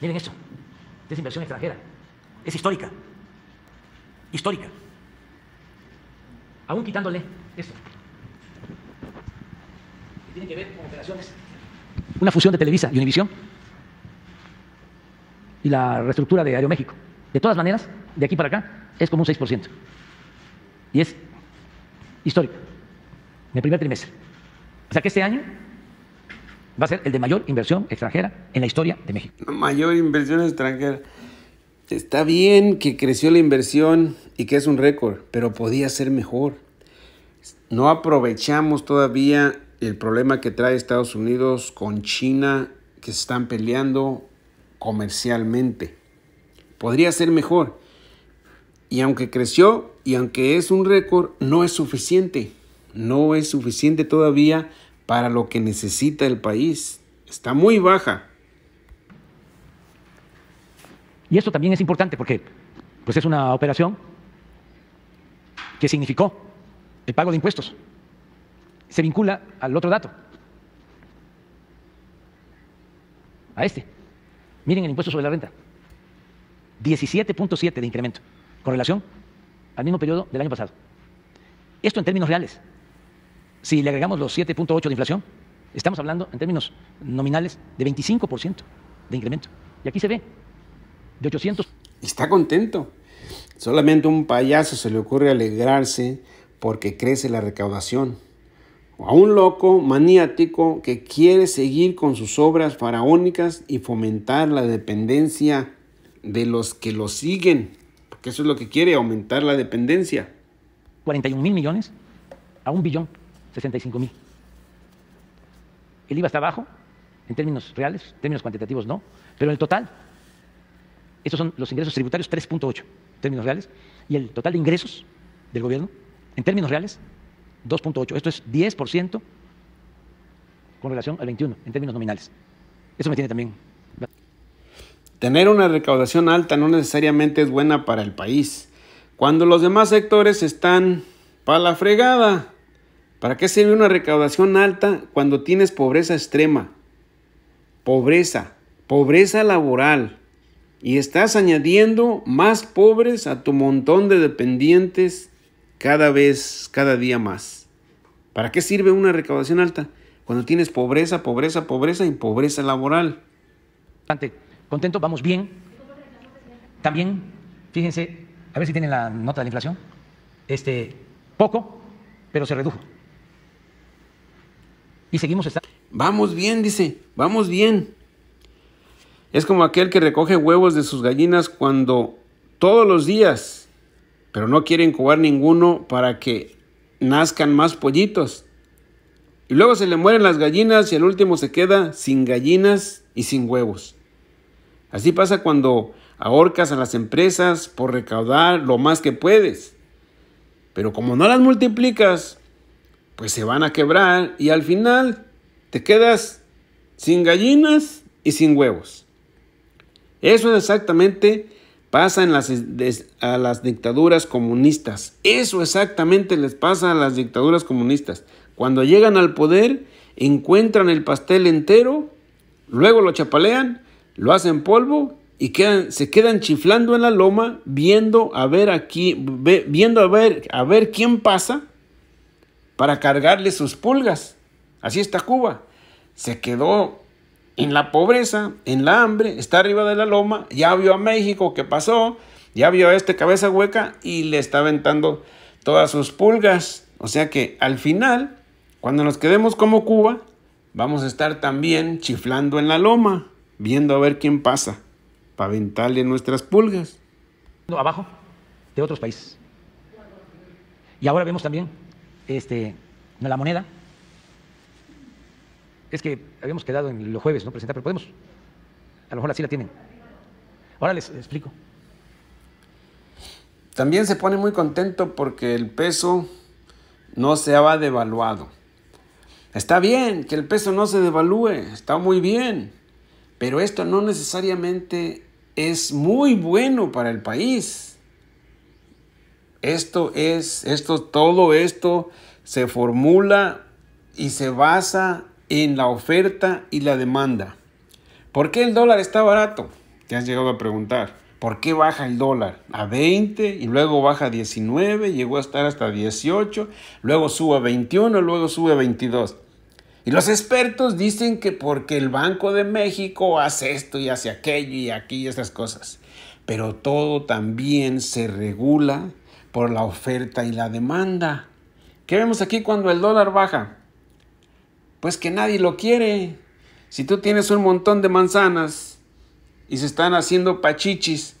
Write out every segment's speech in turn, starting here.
Miren eso, es inversión extranjera, es histórica, histórica. Aún quitándole esto, que tiene que ver con operaciones, una fusión de Televisa y Univisión y la reestructura de Aeroméxico. De todas maneras, de aquí para acá es como un 6%. Y es histórico, en el primer trimestre. O sea que este año va a ser el de mayor inversión extranjera en la historia de México. Mayor inversión extranjera. Está bien que creció la inversión y que es un récord, pero podía ser mejor. No aprovechamos todavía el problema que trae Estados Unidos con China, que se están peleando comercialmente. Podría ser mejor. Y aunque creció y aunque es un récord, no es suficiente. No es suficiente todavía para lo que necesita el país. Está muy baja. Y esto también es importante porque pues es una operación que significó el pago de impuestos. Se vincula al otro dato, a este. Miren el impuesto sobre la renta. 17.7 de incremento con relación al mismo periodo del año pasado. Esto en términos reales si le agregamos los 7.8 de inflación, estamos hablando en términos nominales de 25% de incremento. Y aquí se ve, de 800. Está contento. Solamente un payaso se le ocurre alegrarse porque crece la recaudación. O a un loco maniático que quiere seguir con sus obras faraónicas y fomentar la dependencia de los que lo siguen. Porque eso es lo que quiere, aumentar la dependencia. 41 mil millones a un billón 65 mil. El IVA está abajo, en términos reales, en términos cuantitativos no, pero en el total, estos son los ingresos tributarios 3.8, en términos reales, y el total de ingresos del gobierno, en términos reales, 2.8. Esto es 10% con relación al 21, en términos nominales. Eso me tiene también. Tener una recaudación alta no necesariamente es buena para el país, cuando los demás sectores están para la fregada. ¿Para qué sirve una recaudación alta cuando tienes pobreza extrema? Pobreza, pobreza laboral. Y estás añadiendo más pobres a tu montón de dependientes cada vez, cada día más. ¿Para qué sirve una recaudación alta? Cuando tienes pobreza, pobreza, pobreza y pobreza laboral. Contento, vamos bien. También, fíjense, a ver si tienen la nota de la inflación. Este, poco, pero se redujo. Y seguimos estando. Vamos bien, dice, vamos bien. Es como aquel que recoge huevos de sus gallinas cuando todos los días, pero no quiere incubar ninguno para que nazcan más pollitos. Y luego se le mueren las gallinas y el último se queda sin gallinas y sin huevos. Así pasa cuando ahorcas a las empresas por recaudar lo más que puedes. Pero como no las multiplicas, pues se van a quebrar y al final te quedas sin gallinas y sin huevos. Eso exactamente pasa en las, a las dictaduras comunistas. Eso exactamente les pasa a las dictaduras comunistas. Cuando llegan al poder, encuentran el pastel entero, luego lo chapalean, lo hacen polvo y quedan, se quedan chiflando en la loma viendo a ver aquí, viendo a ver, a ver quién pasa para cargarle sus pulgas. Así está Cuba. Se quedó en la pobreza, en la hambre, está arriba de la loma, ya vio a México que pasó, ya vio a este cabeza hueca y le está aventando todas sus pulgas. O sea que al final, cuando nos quedemos como Cuba, vamos a estar también chiflando en la loma, viendo a ver quién pasa, para aventarle nuestras pulgas. Abajo de otros países. Y ahora vemos también este, la moneda. Es que habíamos quedado en los jueves, ¿no? Presentar, pero podemos. A lo mejor así la tienen. Ahora les explico. También se pone muy contento porque el peso no se ha devaluado. Está bien que el peso no se devalúe, está muy bien, pero esto no necesariamente es muy bueno para el país. Esto es, esto, todo esto se formula y se basa en la oferta y la demanda. ¿Por qué el dólar está barato? Te has llegado a preguntar. ¿Por qué baja el dólar? A 20 y luego baja a 19, llegó a estar hasta 18, luego sube a 21, luego sube a 22. Y los expertos dicen que porque el Banco de México hace esto y hace aquello y aquí y estas cosas. Pero todo también se regula por la oferta y la demanda. ¿Qué vemos aquí cuando el dólar baja? Pues que nadie lo quiere. Si tú tienes un montón de manzanas y se están haciendo pachichis,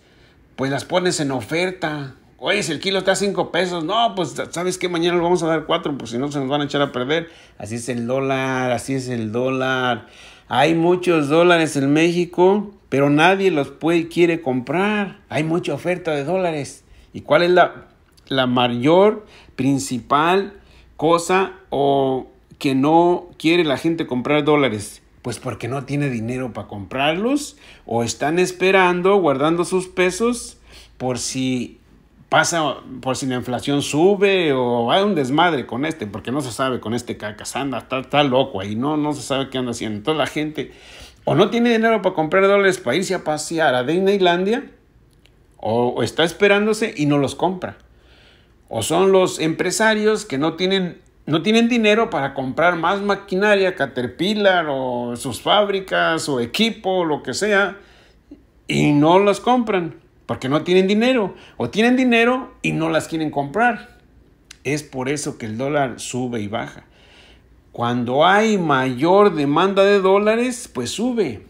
pues las pones en oferta. Oye, si el kilo está a 5 pesos, no, pues sabes que mañana lo vamos a dar 4, pues si no se nos van a echar a perder. Así es el dólar, así es el dólar. Hay muchos dólares en México, pero nadie los puede, quiere comprar. Hay mucha oferta de dólares. ¿Y cuál es la la mayor, principal cosa o que no quiere la gente comprar dólares? Pues porque no tiene dinero para comprarlos o están esperando, guardando sus pesos por si pasa, por si la inflación sube o hay un desmadre con este, porque no se sabe con este cacas, anda, está, loco ahí, no, no se sabe qué anda haciendo. Entonces la gente o no tiene dinero para comprar dólares para irse a pasear a Disneylandia o está esperándose y no los compra o son los empresarios que no tienen, no tienen dinero para comprar más maquinaria, Caterpillar o sus fábricas o equipo, lo que sea, y no las compran porque no tienen dinero o tienen dinero y no las quieren comprar. Es por eso que el dólar sube y baja. Cuando hay mayor demanda de dólares, pues sube.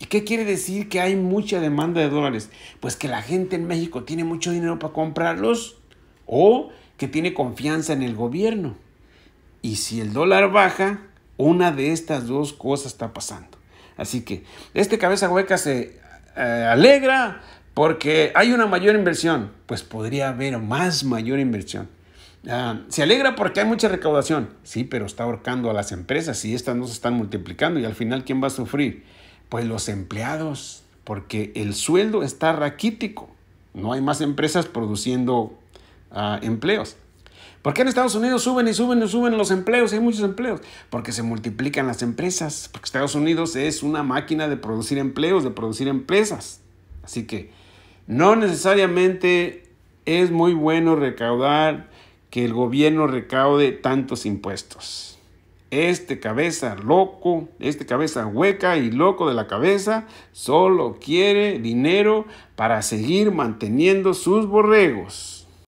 ¿Y qué quiere decir que hay mucha demanda de dólares? Pues que la gente en México tiene mucho dinero para comprarlos o que tiene confianza en el gobierno. Y si el dólar baja, una de estas dos cosas está pasando. Así que este cabeza hueca se eh, alegra porque hay una mayor inversión. Pues podría haber más mayor inversión. Ah, se alegra porque hay mucha recaudación. Sí, pero está ahorcando a las empresas y estas no se están multiplicando. Y al final, ¿quién va a sufrir? Pues los empleados, porque el sueldo está raquítico. No hay más empresas produciendo empleos. ¿Por qué en Estados Unidos suben y suben y suben los empleos? Hay muchos empleos. Porque se multiplican las empresas. Porque Estados Unidos es una máquina de producir empleos, de producir empresas. Así que no necesariamente es muy bueno recaudar que el gobierno recaude tantos impuestos. Este cabeza loco, este cabeza hueca y loco de la cabeza, solo quiere dinero para seguir manteniendo sus borregos.